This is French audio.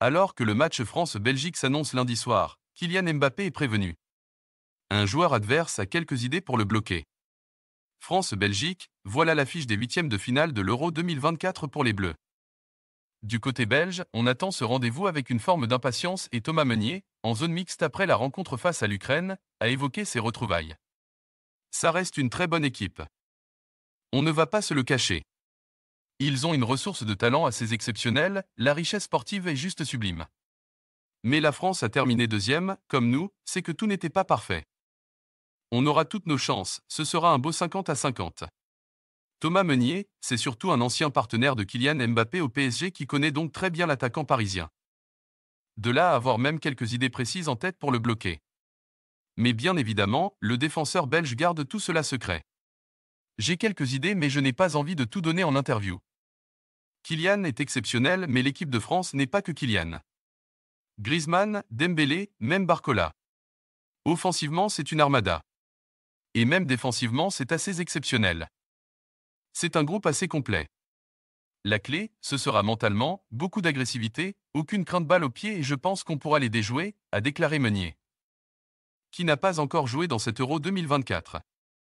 Alors que le match France-Belgique s'annonce lundi soir, Kylian Mbappé est prévenu. Un joueur adverse a quelques idées pour le bloquer. France-Belgique, voilà l'affiche des huitièmes de finale de l'Euro 2024 pour les Bleus. Du côté belge, on attend ce rendez-vous avec une forme d'impatience et Thomas Meunier, en zone mixte après la rencontre face à l'Ukraine, a évoqué ses retrouvailles. Ça reste une très bonne équipe. On ne va pas se le cacher. Ils ont une ressource de talent assez exceptionnelle, la richesse sportive est juste sublime. Mais la France a terminé deuxième, comme nous, c'est que tout n'était pas parfait. On aura toutes nos chances, ce sera un beau 50 à 50. Thomas Meunier, c'est surtout un ancien partenaire de Kylian Mbappé au PSG qui connaît donc très bien l'attaquant parisien. De là à avoir même quelques idées précises en tête pour le bloquer. Mais bien évidemment, le défenseur belge garde tout cela secret. J'ai quelques idées mais je n'ai pas envie de tout donner en interview. Kylian est exceptionnel, mais l'équipe de France n'est pas que Kylian. Griezmann, Dembélé, même Barcola. Offensivement, c'est une armada. Et même défensivement, c'est assez exceptionnel. C'est un groupe assez complet. La clé, ce sera mentalement, beaucoup d'agressivité, aucune crainte balle au pied et je pense qu'on pourra les déjouer, a déclaré Meunier. Qui n'a pas encore joué dans cet Euro 2024.